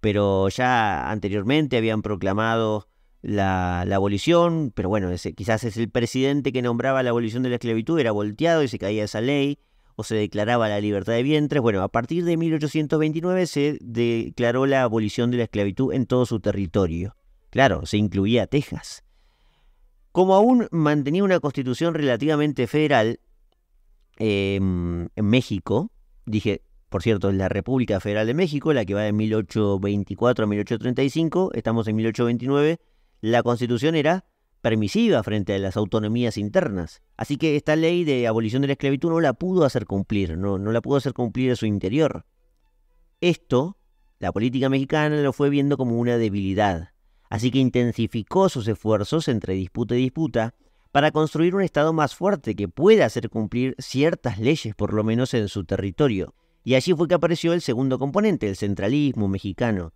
Pero ya anteriormente habían proclamado la, la abolición, pero bueno, ese, quizás es el presidente que nombraba la abolición de la esclavitud, era volteado y se caía esa ley o se declaraba la libertad de vientres. Bueno, a partir de 1829 se declaró la abolición de la esclavitud en todo su territorio. Claro, se incluía Texas. Como aún mantenía una constitución relativamente federal, em, en México, dije, por cierto, es la República Federal de México, la que va de 1824 a 1835, estamos en 1829, la constitución era permisiva frente a las autonomías internas. Así que esta ley de abolición de la esclavitud no la pudo hacer cumplir, no, no la pudo hacer cumplir en su interior. Esto, la política mexicana lo fue viendo como una debilidad, así que intensificó sus esfuerzos entre disputa y disputa para construir un Estado más fuerte que pueda hacer cumplir ciertas leyes, por lo menos en su territorio. Y allí fue que apareció el segundo componente, el centralismo mexicano.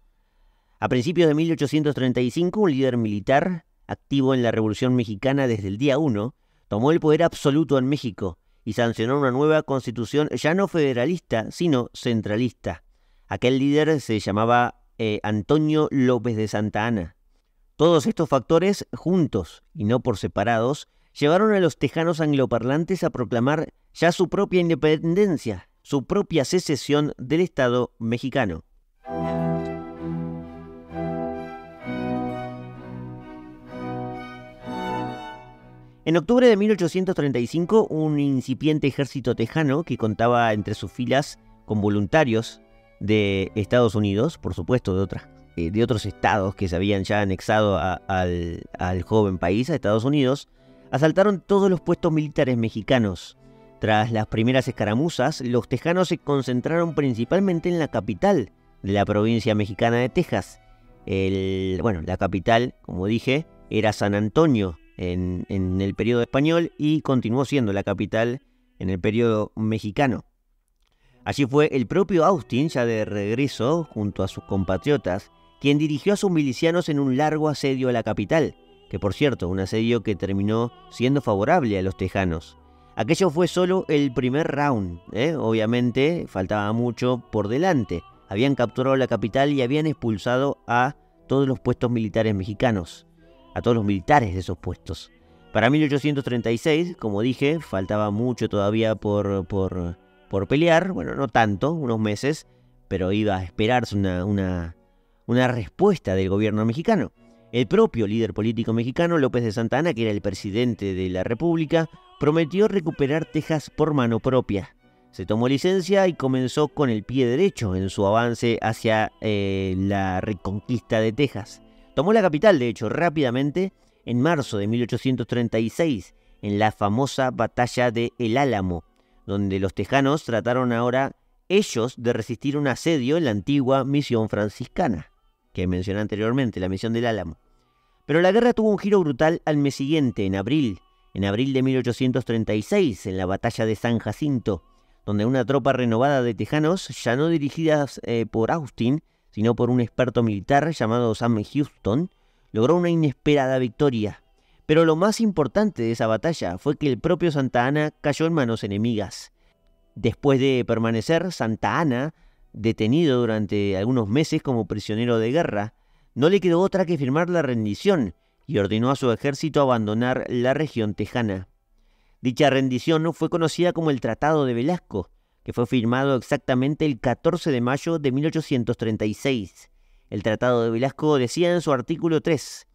A principios de 1835, un líder militar activo en la Revolución Mexicana desde el día 1, tomó el poder absoluto en México y sancionó una nueva constitución ya no federalista, sino centralista. Aquel líder se llamaba eh, Antonio López de Santa Ana. Todos estos factores, juntos y no por separados, llevaron a los tejanos angloparlantes a proclamar ya su propia independencia, su propia secesión del Estado mexicano. En octubre de 1835, un incipiente ejército tejano que contaba entre sus filas con voluntarios de Estados Unidos, por supuesto de, eh, de otros estados que se habían ya anexado al, joven país, a Estados Unidos, asaltaron todos los puestos militares mexicanos. Tras las primeras escaramuzas, los tejanos se concentraron principalmente en la capital de la provincia mexicana de Texas. bueno, la capital, como dije, era San Antonio, en, el periodo español y continuó siendo la capital en el periodo mexicano. Allí fue el propio Austin, ya de regreso junto a sus compatriotas, quien dirigió a sus milicianos en un largo asedio a la capital, que por cierto, un asedio que terminó siendo favorable a los tejanos. Aquello fue solo el primer round, ¿eh? obviamente faltaba mucho por delante. Habían capturado la capital y habían expulsado a todos los puestos militares mexicanos a todos los militares de esos puestos. Para 1836, como dije, faltaba mucho todavía por, por, por pelear, bueno, no tanto, unos meses, pero iba a esperarse una, una, respuesta del gobierno mexicano. El propio líder político mexicano, López de Santana, que era el presidente de la República, prometió recuperar Texas por mano propia. Se tomó licencia y comenzó con el pie derecho en su avance hacia eh, la reconquista de Texas. Tomó la capital, de hecho, rápidamente en marzo de 1836, en la famosa batalla de El Álamo, donde los tejanos trataron ahora ellos de resistir un asedio en la antigua misión franciscana, que mencioné anteriormente, la misión del Álamo. Pero la guerra tuvo un giro brutal al mes siguiente, en abril, en abril de 1836, en la batalla de San Jacinto, donde una tropa renovada de tejanos, ya no dirigidas eh, por Austin, sino por un experto militar llamado Sam Houston, logró una inesperada victoria. Pero lo más importante de esa batalla fue que el propio Santa Ana cayó en manos enemigas. Después de permanecer Santa Ana detenido durante algunos meses como prisionero de guerra, no le quedó otra que firmar la rendición y ordenó a su ejército abandonar la región tejana. Dicha rendición fue conocida como el Tratado de Velasco, que fue firmado exactamente el 14 de mayo de 1836. El Tratado de Velasco decía en su artículo 3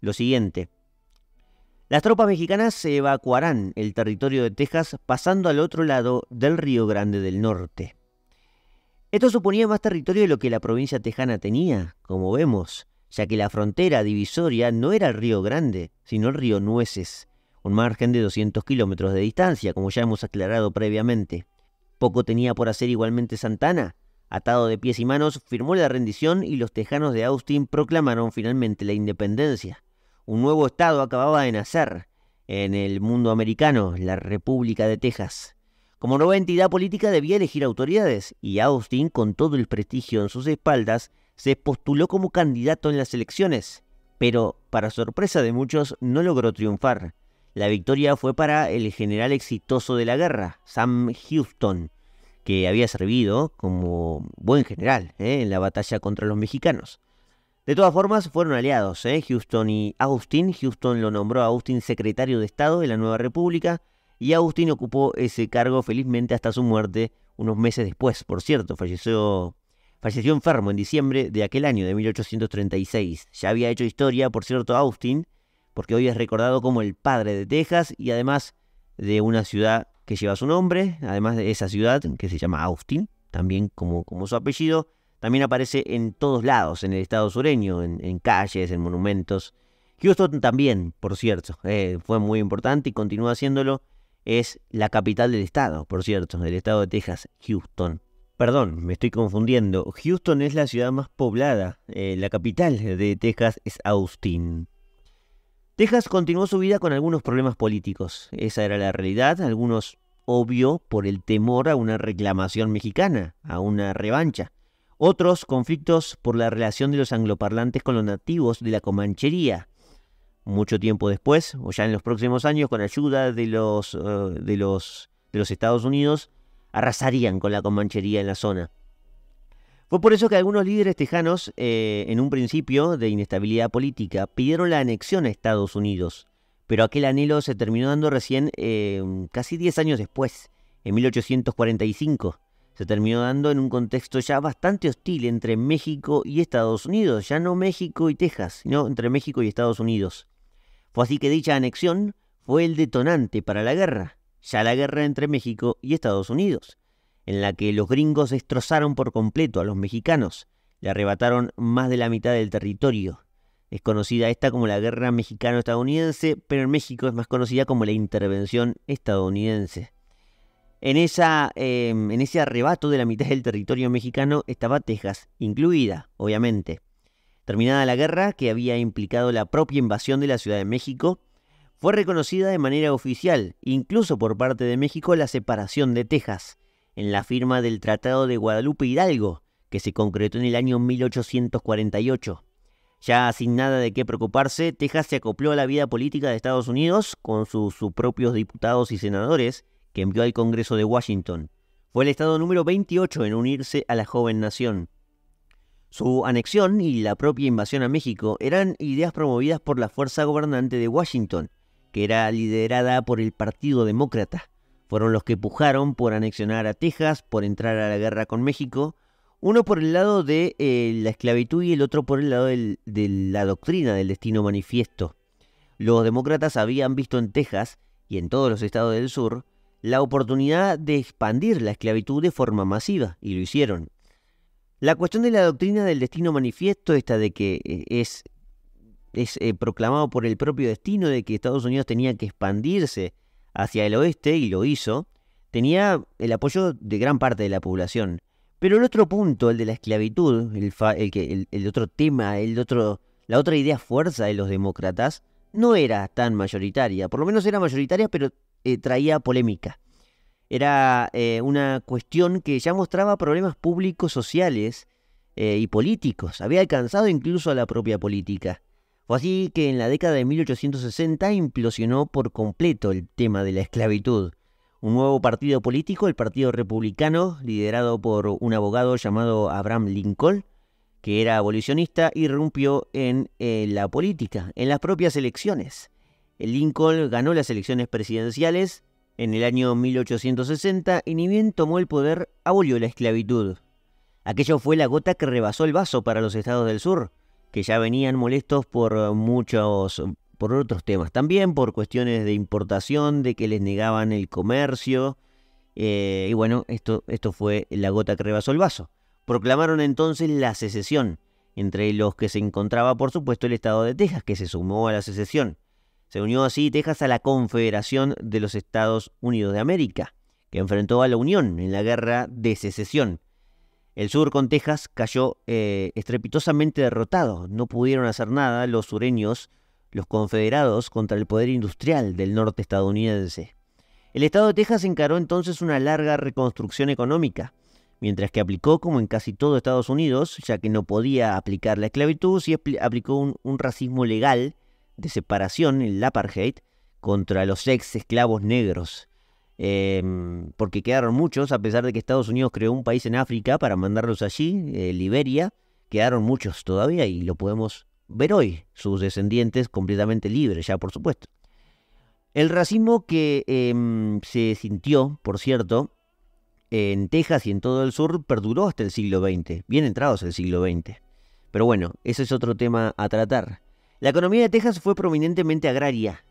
lo siguiente. Las tropas mexicanas se evacuarán el territorio de Texas pasando al otro lado del Río Grande del Norte. Esto suponía más territorio de lo que la provincia tejana tenía, como vemos, ya que la frontera divisoria no era el Río Grande, sino el Río Nueces, un margen de 200 kilómetros de distancia, como ya hemos aclarado previamente. Poco tenía por hacer igualmente Santana. Atado de pies y manos, firmó la rendición y los tejanos de Austin proclamaron finalmente la independencia. Un nuevo estado acababa de nacer en el mundo americano, la República de Texas. Como nueva entidad política debía elegir autoridades y Austin, con todo el prestigio en sus espaldas, se postuló como candidato en las elecciones, pero, para sorpresa de muchos, no logró triunfar. La victoria fue para el general exitoso de la guerra, Sam Houston, que había servido como buen general eh, en la batalla contra los mexicanos. De todas formas, fueron aliados eh, Houston y Austin. Houston lo nombró a Austin secretario de Estado de la Nueva República y Austin ocupó ese cargo felizmente hasta su muerte unos meses después. Por cierto, falleció, falleció enfermo en diciembre de aquel año de 1836. Ya había hecho historia, por cierto, Austin porque hoy es recordado como el padre de Texas y además de una ciudad que lleva su nombre, además de esa ciudad que se llama Austin, también como, su apellido, también aparece en todos lados, en el estado sureño, en, calles, en monumentos. Houston también, por cierto, eh, fue muy importante y continúa haciéndolo. Es la capital del estado, por cierto, del estado de Texas, Houston. Perdón, me estoy confundiendo. Houston es la ciudad más poblada. Eh, la capital de Texas es Austin. Texas continuó su vida con algunos problemas políticos. Esa era la realidad, algunos obvio por el temor a una reclamación mexicana, a una revancha. Otros conflictos por la relación de los angloparlantes con los nativos de la Comanchería. Mucho tiempo después, o ya en los próximos años, con ayuda de los, eh, de los, de los Estados Unidos, arrasarían con la Comanchería en la zona. Fue por eso que algunos líderes tejanos, eh, en un principio de inestabilidad política, pidieron la anexión a Estados Unidos, pero aquel anhelo se terminó dando recién eh, casi 10 años después, en 1845. Se terminó dando en un contexto ya bastante hostil entre México y Estados Unidos, ya no México y Texas, sino entre México y Estados Unidos. Fue así que dicha anexión fue el detonante para la guerra, ya la guerra entre México y Estados Unidos en la que los gringos destrozaron por completo a los mexicanos, le arrebataron más de la mitad del territorio. Es conocida esta como la Guerra Mexicano-Estadounidense, pero en México es más conocida como la Intervención Estadounidense. En, esa, em, en ese arrebato de la mitad del territorio mexicano estaba Texas, incluida, obviamente. Terminada la guerra, que había implicado la propia invasión de la Ciudad de México, fue reconocida de manera oficial, incluso por parte de México, la separación de Texas, en la firma del Tratado de Guadalupe Hidalgo, que se concretó en el año 1848. Ya sin nada de qué preocuparse, Texas se acopló a la vida política de Estados Unidos con sus, propios diputados y senadores que envió al Congreso de Washington. Fue el estado número 28 en unirse a la joven nación. Su anexión y la propia invasión a México eran ideas promovidas por la fuerza gobernante de Washington, que era liderada por el Partido Demócrata. Fueron los que pujaron por anexionar a Texas, por entrar a la guerra con México, uno por el lado de eh, la esclavitud y el otro por el lado de la doctrina del destino manifiesto. Los demócratas habían visto en Texas y en todos los estados del sur la oportunidad de expandir la esclavitud de forma masiva, y lo hicieron. La cuestión de la doctrina del destino manifiesto, esta de que eh, es, es eh, proclamado por el propio destino, de que Estados Unidos tenía que expandirse hacia el oeste, y lo hizo, tenía el apoyo de gran parte de la población. Pero el otro punto, el de la esclavitud, el, el, otro tema, el otro, la otra idea fuerza de los demócratas, no era tan mayoritaria. Por lo menos era mayoritaria, pero eh, traía polémica. Era eh, una cuestión que ya mostraba problemas públicos, sociales eh, y políticos. Había alcanzado incluso a la propia política. Fue así que en la década de 1860 implosionó por completo el tema de la esclavitud. Un nuevo partido político, el Partido Republicano, liderado por un abogado llamado Abraham Lincoln, que era abolicionista, irrumpió en eh, la política, en las propias elecciones. Lincoln ganó las elecciones presidenciales en el año 1860 y ni bien tomó el poder, abolió la esclavitud. Aquello fue la gota que rebasó el vaso para los estados del sur, que ya venían molestos por eh, muchos por otros temas, también por cuestiones de importación, de que les negaban el comercio. Eh, y bueno, esto, esto fue la gota que rebasó el vaso. Proclamaron entonces la secesión, entre los que se encontraba por supuesto el estado de Texas, que se sumó a la secesión. Se unió así Texas a la Confederación de los Estados Unidos de América, que enfrentó a la Unión en la Guerra de Secesión. El sur con Texas cayó eh, estrepitosamente derrotado. No pudieron hacer nada los sureños, los confederados, contra el poder industrial del norte estadounidense. El estado de Texas encaró entonces una larga reconstrucción económica, mientras que aplicó, como en casi todo Estados Unidos, ya que no podía aplicar la esclavitud, y aplicó un, racismo legal de separación, el apartheid, contra los ex esclavos negros. Em, porque quedaron muchos, a pesar de que Estados Unidos creó un país en África para mandarlos allí, eh, Liberia, quedaron muchos todavía y lo podemos ver hoy, sus descendientes completamente libres, ya por supuesto. El racismo que em, se sintió, por cierto, en Texas y en todo el sur perduró hasta el siglo XX, bien entrados el siglo XX. Pero bueno, ese es otro tema a tratar. La economía de Texas fue prominentemente agraria,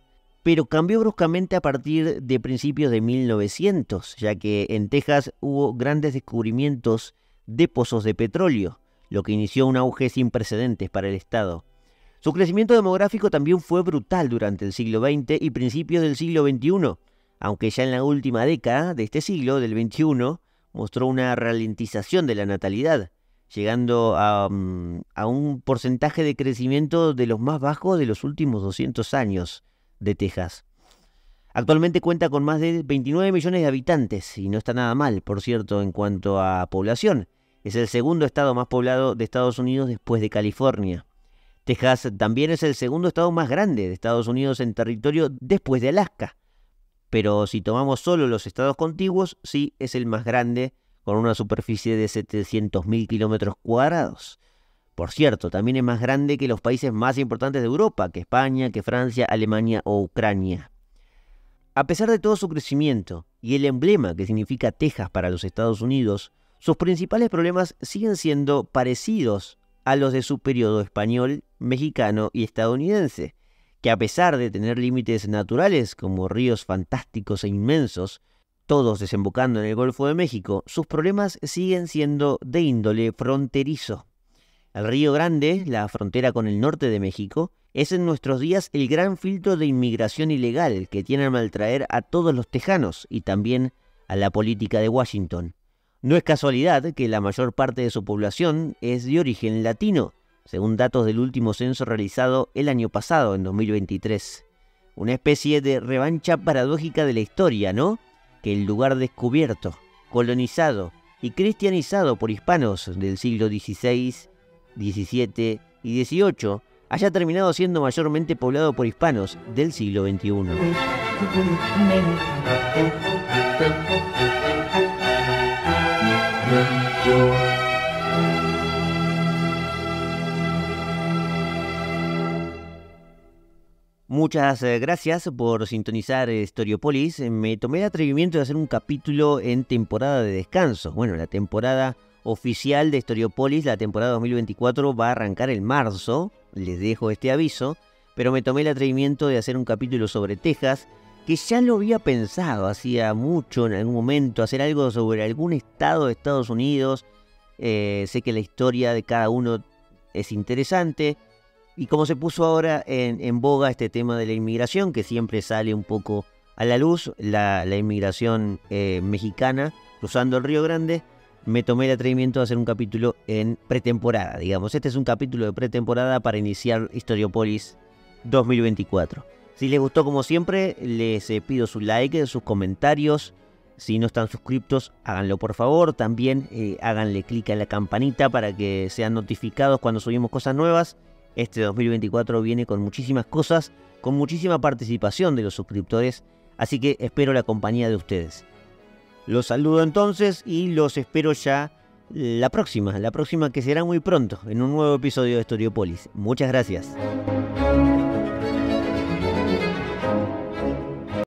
pero cambió bruscamente a partir de principios de 1900, ya que en Texas hubo grandes descubrimientos de pozos de petróleo, lo que inició un auge sin precedentes para el Estado. Su crecimiento demográfico también fue brutal durante el siglo XX y principios del siglo XXI, aunque ya en la última década de este siglo, del XXI, mostró una ralentización de la natalidad, llegando a, mm, a un porcentaje de crecimiento de los más bajos de los últimos 200 años de Texas. Actualmente cuenta con más de 29 millones de habitantes y no está nada mal, por cierto, en cuanto a población. Es el segundo estado más poblado de Estados Unidos después de California. Texas también es el segundo estado más grande de Estados Unidos en territorio después de Alaska. Pero si tomamos solo los estados contiguos, sí es el más grande, con una superficie de 700.000 kilómetros cuadrados. Por cierto, también es más grande que los países más importantes de Europa, que España, que Francia, Alemania o Ucrania. A pesar de todo su crecimiento y el emblema que significa Texas para los Estados Unidos, sus principales problemas siguen siendo parecidos a los de su periodo español, mexicano y estadounidense, que a pesar de tener límites naturales como ríos fantásticos e inmensos, todos desembocando en el Golfo de México, sus problemas siguen siendo de índole fronterizo. El Río Grande, la frontera con el norte de México, es en nuestros días el gran filtro de inmigración ilegal que tiene a maltraer a todos los tejanos y también a la política de Washington. No es casualidad que la mayor parte de su población es de origen latino, según datos del último censo realizado el año pasado, en 2023. Una especie de revancha paradójica de la historia, ¿no? Que el lugar descubierto, colonizado y cristianizado por hispanos del siglo XVI 17 y 18, haya terminado siendo mayormente poblado por hispanos del siglo XXI. Muchas eh, gracias por sintonizar Historiopolis. Eh, Me tomé el atrevimiento de hacer un capítulo en temporada de descanso. Bueno, la temporada oficial de Historiopolis, la temporada 2024 va a arrancar en marzo, les dejo este aviso, pero me tomé el atrevimiento de hacer un capítulo sobre Texas, que ya lo había pensado hacía mucho en algún momento, hacer algo sobre algún estado de Estados Unidos. Eh, sé que la historia de cada uno es interesante. Y como se puso ahora en, boga este tema de la inmigración, que siempre sale un poco a la luz, la, inmigración eh, mexicana cruzando el Río Grande, me tomé el atrevimiento de hacer un capítulo en pretemporada, digamos. Este es un capítulo de pretemporada para iniciar Historiopolis 2024. Si les gustó como siempre, les eh, pido su like, sus comentarios. Si no están suscriptos, háganlo por favor. También eh, háganle clic a la campanita para que sean notificados cuando subimos cosas nuevas. Este 2024 viene con muchísimas cosas, con muchísima participación de los suscriptores, así que espero la compañía de ustedes. Los saludo entonces y los espero ya la próxima, la próxima que será muy pronto, en un nuevo episodio de Polis. Muchas gracias.